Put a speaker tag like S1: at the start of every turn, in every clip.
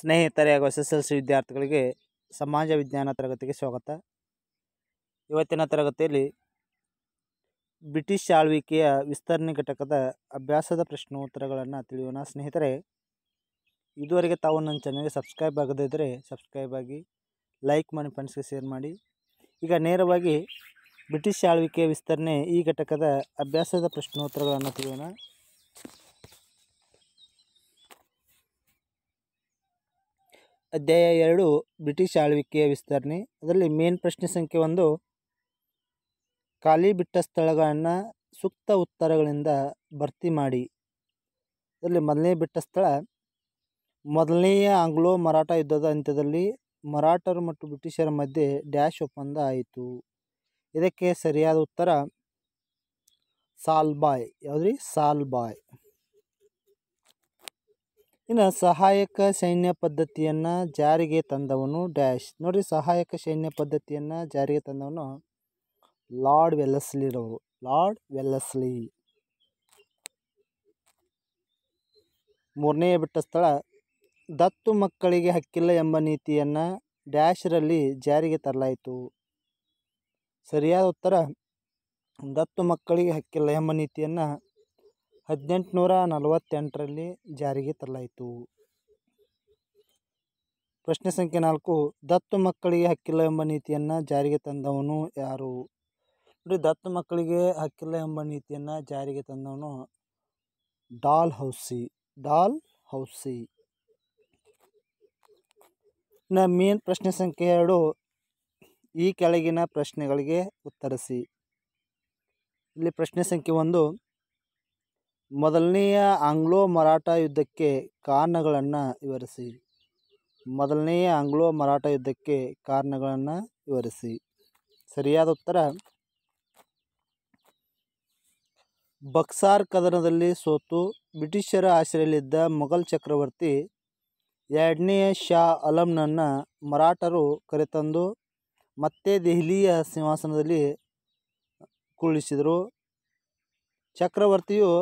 S1: ಸ್ನೇಹಿತರೆ ಹಾಗೂ S S L C ವಿದ್ಯಾರ್ಥಿಗಳಿಗೆ ಸಮಾಜ ವಿಜ್ಞಾನ ತರಗತಿಗೆ ಸ್ವಾಗತ ಇವತ್ತಿನ ತರಗತಿಯಲ್ಲಿ ಬ್ರಿಟಿಷ್ ಆಳ್ವಿಕೆಯ ವಿಸ್ತರಣೆ ಘಟಕದ ಅಭ್ಯಾಸದ ಪ್ರಶ್ನೋತ್ತರಗಳನ್ನು ತಿಳಿಯೋಣ ಸ್ನೇಹಿತರೆ ಇದುವರೆಗೆ ತಾವು ನನ್ನ ಚಾನಲ್ಗೆ ಸಬ್ಸ್ಕ್ರೈಬ್ ಆಗದಿದ್ದರೆ ಸಬ್ಸ್ಕ್ರೈಬ್ ಆಗಿ ಲೈಕ್ ಮಾಡಿ ಫ್ರೆಂಡ್ಸ್ಗೆ ಶೇರ್ ಮಾಡಿ ಈಗ ನೇರವಾಗಿ ಬ್ರಿಟಿಷ್ ಆಳ್ವಿಕೆಯ ವಿಸ್ತರಣೆ ಈ ಘಟಕದ ಅಭ್ಯಾಸದ ಪ್ರಶ್ನೋತ್ತರಗಳನ್ನು ತಿಳಿಯೋಣ ಅಧ್ಯಾಯ ಎರಡು ಬ್ರಿಟಿಷ್ ಆಳ್ವಿಕೆಯ ವಿಸ್ತರಣೆ ಅದರಲ್ಲಿ ಮೇನ್ ಪ್ರಶ್ನೆ ಸಂಖ್ಯೆ ಒಂದು ಖಾಲಿ ಬಿಟ್ಟ ಸ್ಥಳಗಳನ್ನು ಸೂಕ್ತ ಉತ್ತರಗಳಿಂದ ಭರ್ತಿ ಮಾಡಿ ಅದರಲ್ಲಿ ಮೊದಲನೇ ಬಿಟ್ಟ ಸ್ಥಳ ಮೊದಲನೆಯ ಆಂಗ್ಲೋ ಮರಾಠ ಯುದ್ಧದ ಅಂತ್ಯದಲ್ಲಿ ಮರಾಠರು ಮತ್ತು ಬ್ರಿಟಿಷರ ಮಧ್ಯೆ ಡ್ಯಾಶ್ ಒಪ್ಪಂದ ಆಯಿತು ಇದಕ್ಕೆ ಸರಿಯಾದ ಉತ್ತರ ಸಾಲ್ಬಾಯ್ ಯಾವುದ್ರಿ ಸಾಲ್ಬಾಯ್ ಇನ್ನು ಸಹಾಯಕ ಸೈನ್ಯ ಪದ್ಧತಿಯನ್ನು ಜಾರಿಗೆ ತಂದವನು ಡ್ಯಾಶ್ ನೋಡಿ ಸಹಾಯಕ ಸೈನ್ಯ ಪದ್ಧತಿಯನ್ನು ಜಾರಿಗೆ ತಂದವನು ಲಾರ್ಡ್ ವೆಲ್ಲಸ್ಲಿರವರು ಲಾರ್ಡ್ ವೆಲ್ಲಸ್ಲಿ ಮೂರನೇ ಬಿಟ್ಟ ಸ್ಥಳ ದತ್ತು ಮಕ್ಕಳಿಗೆ ಹಕ್ಕಿಲ್ಲ ಎಂಬ ನೀತಿಯನ್ನು ಡ್ಯಾಶ್ರಲ್ಲಿ ಜಾರಿಗೆ ತರಲಾಯಿತು ಸರಿಯಾದ ಉತ್ತರ ದತ್ತು ಮಕ್ಕಳಿಗೆ ಹಕ್ಕಿಲ್ಲ ಎಂಬ ನೀತಿಯನ್ನು ಹದಿನೆಂಟುನೂರ ನಲವತ್ತೆಂಟರಲ್ಲಿ ಜಾರಿಗೆ ತರಲಾಯಿತು ಪ್ರಶ್ನೆ ಸಂಖ್ಯೆ ನಾಲ್ಕು ದತ್ತು ಮಕ್ಕಳಿಗೆ ಹಕ್ಕಿಲ್ಲ ಎಂಬ ನೀತಿಯನ್ನು ಜಾರಿಗೆ ತಂದವನು ಯಾರು ನೋಡಿ ದತ್ತು ಮಕ್ಕಳಿಗೆ ಹಕ್ಕಿಲ್ಲ ಎಂಬ ನೀತಿಯನ್ನು ಜಾರಿಗೆ ತಂದವನು ಡಾಲ್ ಹೌಸಿ ಡಾಲ್ ಹೌಸಿ ನ ಮೇನ್ ಪ್ರಶ್ನೆ ಸಂಖ್ಯೆ ಎರಡು ಈ ಕೆಳಗಿನ ಪ್ರಶ್ನೆಗಳಿಗೆ ಉತ್ತರಿಸಿ ಇಲ್ಲಿ ಪ್ರಶ್ನೆ ಸಂಖ್ಯೆ ಒಂದು ಮೊದಲನೆಯ ಆಂಗ್ಲೋ ಮರಾಠ ಯುದ್ಧಕ್ಕೆ ಕಾರಣಗಳನ್ನು ವಿವರಿಸಿ ಮೊದಲನೆಯ ಆಂಗ್ಲೋ ಮರಾಠ ಯುದ್ಧಕ್ಕೆ ಕಾರಣಗಳನ್ನು ವಿವರಿಸಿ ಸರಿಯಾದ ಉತ್ತರ ಬಕ್ಸಾರ್ ಕದನದಲ್ಲಿ ಸೋತು ಬ್ರಿಟಿಷರ ಆಶ್ರಯದಲ್ಲಿದ್ದ ಮೊಘಲ್ ಚಕ್ರವರ್ತಿ ಎರಡನೆಯ ಶಾ ಅಲಂನನ್ನು ಮರಾಠರು ಕರೆತಂದು ಮತ್ತೆ ದೆಹಲಿಯ ಸಿಂಹಾಸನದಲ್ಲಿ ಕುಳ್ಳಿಸಿದರು ಚಕ್ರವರ್ತಿಯು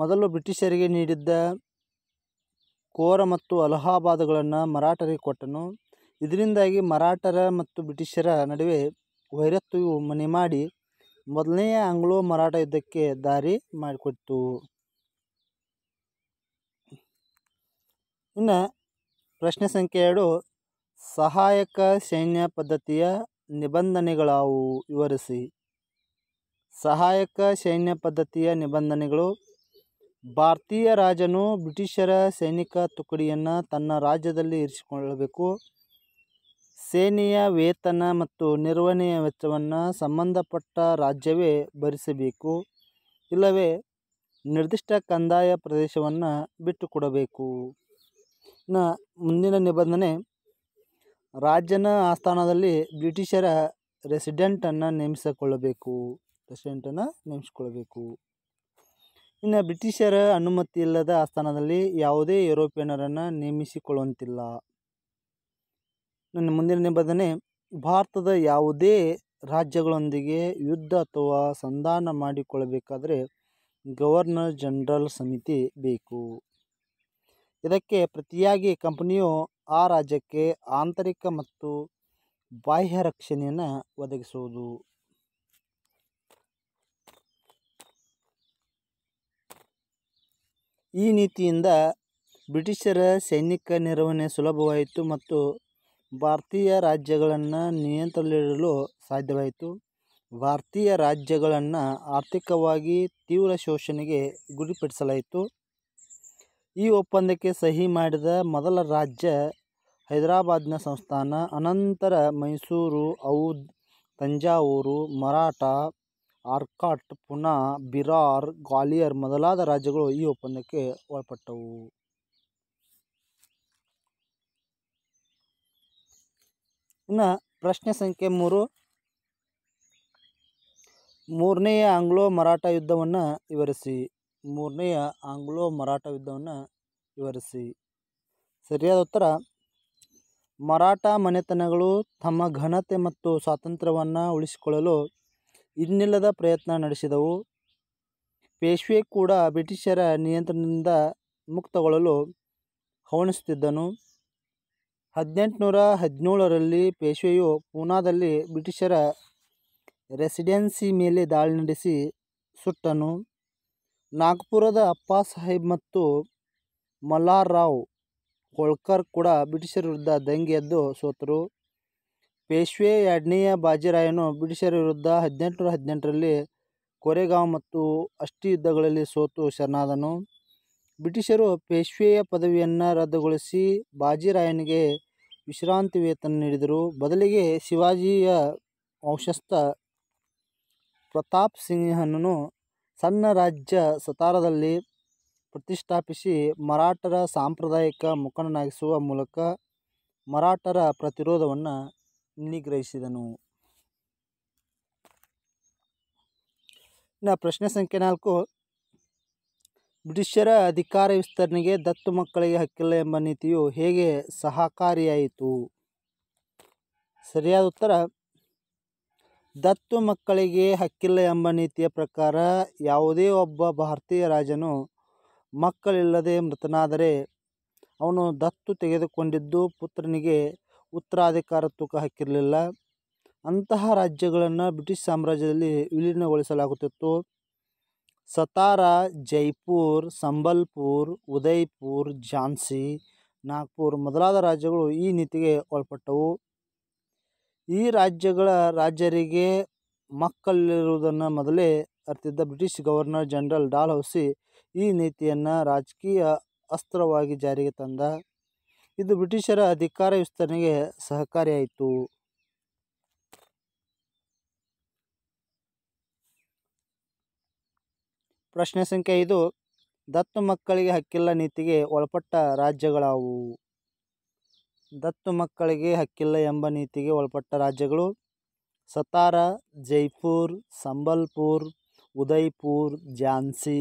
S1: ಮೊದಲು ಬ್ರಿಟಿಷರಿಗೆ ನೀಡಿದ್ದ ಕೋರ ಮತ್ತು ಅಲಹಾಬಾದ್ಗಳನ್ನು ಮರಾಠರಿಗೆ ಕೊಟ್ಟನು ಇದರಿಂದಾಗಿ ಮರಾಠರ ಮತ್ತು ಬ್ರಿಟಿಷರ ನಡುವೆ ವೈರತ್ವವು ಮನೆ ಮಾಡಿ ಮೊದಲನೆಯ ಆಂಗ್ಲೋ ಮರಾಠ ಯುದ್ಧಕ್ಕೆ ದಾರಿ ಮಾಡಿಕೊಟ್ಟಿತು ಇನ್ನು ಪ್ರಶ್ನೆ ಸಂಖ್ಯೆ ಎರಡು ಸಹಾಯಕ ಸೈನ್ಯ ಪದ್ಧತಿಯ ನಿಬಂಧನೆಗಳಾವು ವಿವರಿಸಿ ಸಹಾಯಕ ಸೈನ್ಯ ಪದ್ಧತಿಯ ನಿಬಂಧನೆಗಳು ಭಾರತೀಯ ರಾಜನು ಬ್ರಿಟಿಷರ ಸೈನಿಕ ತುಕಡಿಯನ್ನು ತನ್ನ ರಾಜ್ಯದಲ್ಲಿ ಇರಿಸಿಕೊಳ್ಳಬೇಕು ಸೇನೆಯ ವೇತನ ಮತ್ತು ನಿರ್ವಹಣೆಯ ವೆಚ್ಚವನ್ನು ಸಂಬಂಧಪಟ್ಟ ರಾಜ್ಯವೇ ಭರಿಸಬೇಕು ಇಲ್ಲವೇ ನಿರ್ದಿಷ್ಟ ಕಂದಾಯ ಪ್ರದೇಶವನ್ನು ಬಿಟ್ಟುಕೊಡಬೇಕು ನ ಮುಂದಿನ ನಿಬಂಧನೆ ರಾಜ್ಯನ ಆಸ್ಥಾನದಲ್ಲಿ ಬ್ರಿಟಿಷರ ರೆಸಿಡೆಂಟನ್ನು ನೇಮಿಸಿಕೊಳ್ಳಬೇಕು ರೆಸಿಡೆಂಟನ್ನು ನೇಮಿಸಿಕೊಳ್ಳಬೇಕು ಇನ್ನು ಬ್ರಿಟಿಷರ ಅನುಮತಿ ಇಲ್ಲದ ಆಸ್ಥಾನದಲ್ಲಿ ಯಾವುದೇ ಯುರೋಪಿಯನ್ನರನ್ನು ನೇಮಿಸಿಕೊಳ್ಳುವಂತಿಲ್ಲ ನನ್ನ ಮುಂದಿನ ನಿಬಂಧನೆ ಭಾರತದ ಯಾವುದೇ ರಾಜ್ಯಗಳೊಂದಿಗೆ ಯುದ್ಧ ಅಥವಾ ಸಂಧಾನ ಮಾಡಿಕೊಳ್ಳಬೇಕಾದರೆ ಗವರ್ನರ್ ಜನರಲ್ ಸಮಿತಿ ಬೇಕು ಇದಕ್ಕೆ ಪ್ರತಿಯಾಗಿ ಕಂಪನಿಯು ಆ ರಾಜ್ಯಕ್ಕೆ ಆಂತರಿಕ ಮತ್ತು ಬಾಹ್ಯ ರಕ್ಷಣೆಯನ್ನು ಒದಗಿಸುವುದು ಈ ನೀತಿಯಿಂದ ಬ್ರಿಟಿಷರ ಸೈನಿಕ ನಿರ್ವಹಣೆ ಸುಲಭವಾಯಿತು ಮತ್ತು ಭಾರತೀಯ ರಾಜ್ಯಗಳನ್ನು ನಿಯಂತ್ರಣದಲ್ಲಿಡಲು ಸಾಧ್ಯವಾಯಿತು ಭಾರತೀಯ ರಾಜ್ಯಗಳನ್ನು ಆರ್ಥಿಕವಾಗಿ ತೀವ್ರ ಶೋಷಣೆಗೆ ಗುರಿಪಡಿಸಲಾಯಿತು ಈ ಒಪ್ಪಂದಕ್ಕೆ ಸಹಿ ಮಾಡಿದ ಮೊದಲ ರಾಜ್ಯ ಹೈದರಾಬಾದ್ನ ಸಂಸ್ಥಾನ ಅನಂತರ ಮೈಸೂರು ಔದ್ ತಂಜಾವೂರು ಮರಾಠ ಆರ್ಕಾಟ್ ಪುನಾ ಬಿರಾರ್ ಗ್ವಾಲಿಯರ್ ಮೊದಲಾದ ರಾಜ್ಯಗಳು ಈ ಒಪ್ಪಂದಕ್ಕೆ ಒಳಪಟ್ಟವು ಇನ್ನು ಪ್ರಶ್ನೆ ಸಂಖ್ಯೆ ಮೂರು ಮೂರನೆಯ ಆಂಗ್ಲೋ ಮರಾಠ ಯುದ್ಧವನ್ನು ವಿವರಿಸಿ ಮೂರನೆಯ ಆಂಗ್ಲೋ ಮರಾಠ ಯುದ್ಧವನ್ನು ವಿವರಿಸಿ ಸರಿಯಾದ ಉತ್ತರ ಮರಾಠ ಮನೆತನಗಳು ತಮ್ಮ ಘನತೆ ಮತ್ತು ಸ್ವಾತಂತ್ರ್ಯವನ್ನು ಉಳಿಸಿಕೊಳ್ಳಲು ಇನ್ನಿಲ್ಲದ ಪ್ರಯತ್ನ ನಡೆಸಿದವು ಪೇಶ್ವೆ ಕೂಡ ಬ್ರಿಟಿಷರ ನಿಯಂತ್ರಣದಿಂದ ಮುಕ್ತಗೊಳ್ಳಲು ಹವಣಿಸುತ್ತಿದ್ದನು ಹದಿನೆಂಟುನೂರ ಹದಿನೇಳರಲ್ಲಿ ಪೇಶ್ವೆಯು ಪೂನಾದಲ್ಲಿ ಬ್ರಿಟಿಷರ ರೆಸಿಡೆನ್ಸಿ ಮೇಲೆ ದಾಳಿ ನಡೆಸಿ ಸುಟ್ಟನು ನಾಗ್ಪುರದ ಅಪ್ಪಾ ಸಾಹೇಬ್ ಮತ್ತು ರಾವ್ ಹೋಳ್ಕರ್ ಕೂಡ ಬ್ರಿಟಿಷರ ವಿರುದ್ಧ ದಂಗೆ ಎದ್ದು ಸೋತರು ಪೇಶ್ವೆ ಎರಡನೆಯ ಬಾಜಿರಾಯನು ಬ್ರಿಟಿಷರ ವಿರುದ್ಧ ಹದಿನೆಂಟುನೂರ ಹದಿನೆಂಟರಲ್ಲಿ ಕೊರೆಗಾಂವ್ ಮತ್ತು ಅಷ್ಟಿ ಯುದ್ಧಗಳಲ್ಲಿ ಸೋತು ಶರಣಾದನು ಬ್ರಿಟಿಷರು ಪೇಶ್ವೆಯ ಪದವಿಯನ್ನು ರದ್ದುಗೊಳಿಸಿ ಬಾಜಿರಾಯನಿಗೆ ವಿಶ್ರಾಂತಿ ವೇತನ ನೀಡಿದರು ಬದಲಿಗೆ ಶಿವಾಜಿಯ ವಂಶಸ್ಥ ಪ್ರತಾಪ್ ಸಿಂಹನನ್ನು ಸಣ್ಣ ರಾಜ್ಯ ಸತಾರದಲ್ಲಿ ಪ್ರತಿಷ್ಠಾಪಿಸಿ ಮರಾಠರ ಸಾಂಪ್ರದಾಯಿಕ ಮುಖಂಡನಾಗಿಸುವ ಮೂಲಕ ಮರಾಠರ ಪ್ರತಿರೋಧವನ್ನು ನಿಗ್ರಹಿಸಿದನು ಇನ್ನು ಪ್ರಶ್ನೆ ಸಂಖ್ಯೆ ನಾಲ್ಕು ಬ್ರಿಟಿಷರ ಅಧಿಕಾರ ವಿಸ್ತರಣೆಗೆ ದತ್ತು ಮಕ್ಕಳಿಗೆ ಹಕ್ಕಿಲ್ಲ ಎಂಬ ನೀತಿಯು ಹೇಗೆ ಸಹಕಾರಿಯಾಯಿತು ಸರಿಯಾದ ಉತ್ತರ ದತ್ತು ಮಕ್ಕಳಿಗೆ ಹಕ್ಕಿಲ್ಲ ಎಂಬ ನೀತಿಯ ಪ್ರಕಾರ ಯಾವುದೇ ಒಬ್ಬ ಭಾರತೀಯ ರಾಜನು ಮಕ್ಕಳಿಲ್ಲದೆ ಮೃತನಾದರೆ ಅವನು ದತ್ತು ತೆಗೆದುಕೊಂಡಿದ್ದು ಪುತ್ರನಿಗೆ ಉತ್ತರಾಧಿಕಾರ ತೂಕ ಹಾಕಿರಲಿಲ್ಲ ಅಂತಹ ರಾಜ್ಯಗಳನ್ನು ಬ್ರಿಟಿಷ್ ಸಾಮ್ರಾಜ್ಯದಲ್ಲಿ ವಿಲೀನಗೊಳಿಸಲಾಗುತ್ತಿತ್ತು ಸತಾರಾ ಜೈಪುರ್ ಸಂಬಲ್ಪುರ್ ಉದಯ್ಪುರ್ ಝಾನ್ಸಿ ನಾಗ್ಪುರ್ ಮೊದಲಾದ ರಾಜ್ಯಗಳು ಈ ನೀತಿಗೆ ಒಳಪಟ್ಟವು ಈ ರಾಜ್ಯಗಳ ರಾಜ್ಯರಿಗೆ ಮಕ್ಕಳಿರುವುದನ್ನು ಮೊದಲೇ ಅರ್ತಿದ್ದ ಬ್ರಿಟಿಷ್ ಗವರ್ನರ್ ಜನರಲ್ ಹೌಸಿ ಈ ನೀತಿಯನ್ನು ರಾಜಕೀಯ ಅಸ್ತ್ರವಾಗಿ ಜಾರಿಗೆ ತಂದ ಇದು ಬ್ರಿಟಿಷರ ಅಧಿಕಾರ ವಿಸ್ತರಣೆಗೆ ಸಹಕಾರಿಯಾಯಿತು ಪ್ರಶ್ನೆ ಸಂಖ್ಯೆ ಐದು ದತ್ತು ಮಕ್ಕಳಿಗೆ ಹಕ್ಕಿಲ್ಲ ನೀತಿಗೆ ಒಳಪಟ್ಟ ರಾಜ್ಯಗಳಾವು ದತ್ತು ಮಕ್ಕಳಿಗೆ ಹಕ್ಕಿಲ್ಲ ಎಂಬ ನೀತಿಗೆ ಒಳಪಟ್ಟ ರಾಜ್ಯಗಳು ಸತಾರ ಜೈಪುರ್ ಸಂಬಲ್ಪುರ್ ಉದಯ್ಪುರ್ ಝಾನ್ಸಿ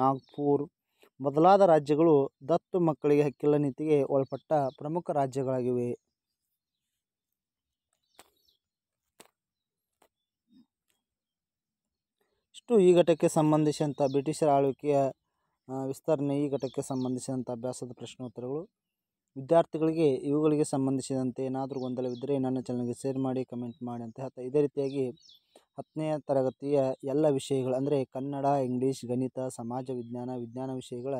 S1: ನಾಗ್ಪುರ್ ಮೊದಲಾದ ರಾಜ್ಯಗಳು ದತ್ತು ಮಕ್ಕಳಿಗೆ ಹಕ್ಕಿಲ್ಲ ನೀತಿಗೆ ಒಳಪಟ್ಟ ಪ್ರಮುಖ ರಾಜ್ಯಗಳಾಗಿವೆ ಇಷ್ಟು ಈ ಘಟಕ್ಕೆ ಸಂಬಂಧಿಸಿದಂಥ ಬ್ರಿಟಿಷರ ಆಳ್ವಿಕೆಯ ವಿಸ್ತರಣೆ ಈ ಘಟಕ್ಕೆ ಸಂಬಂಧಿಸಿದಂಥ ಅಭ್ಯಾಸದ ಪ್ರಶ್ನೋತ್ತರಗಳು ವಿದ್ಯಾರ್ಥಿಗಳಿಗೆ ಇವುಗಳಿಗೆ ಸಂಬಂಧಿಸಿದಂತೆ ಏನಾದರೂ ಗೊಂದಲವಿದ್ದರೆ ನನ್ನ ಚಾನಲ್ಗೆ ಶೇರ್ ಮಾಡಿ ಕಮೆಂಟ್ ಮಾಡಿ ಅಂತ ಹೇಳ್ತಾ ಇದೇ ರೀತಿಯಾಗಿ ಹತ್ತನೇ ತರಗತಿಯ ಎಲ್ಲ ವಿಷಯಗಳು ಅಂದರೆ ಕನ್ನಡ ಇಂಗ್ಲೀಷ್ ಗಣಿತ ಸಮಾಜ ವಿಜ್ಞಾನ ವಿಜ್ಞಾನ ವಿಷಯಗಳ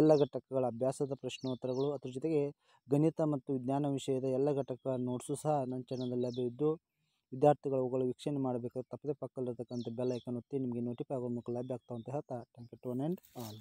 S1: ಎಲ್ಲ ಘಟಕಗಳ ಅಭ್ಯಾಸದ ಪ್ರಶ್ನೋತ್ತರಗಳು ಅದ್ರ ಜೊತೆಗೆ ಗಣಿತ ಮತ್ತು ವಿಜ್ಞಾನ ವಿಷಯದ ಎಲ್ಲ ಘಟಕಗಳ ನೋಟ್ಸು ಸಹ ನನ್ನ ಚಾನಲಲ್ಲಿ ಲಭ್ಯವಿದ್ದು ವಿದ್ಯಾರ್ಥಿಗಳು ಅವುಗಳ ವೀಕ್ಷಣೆ ಮಾಡಬೇಕಾದ್ರೆ ತಪ್ಪದೇ ಪಕ್ಕದಲ್ಲಿರ್ತಕ್ಕಂಥ ಬೆಲ್ ಐಕನ್ ಒತ್ತಿ ನಿಮಗೆ ನೋಟಿಫೈ ಆಗೋ ಮೂಲಕ ಲಭ್ಯ ಆಗ್ತಾವಂತ ಹೇಳ್ತಾ ಥ್ಯಾಂಕ್ ಯು ಟು ಆಲ್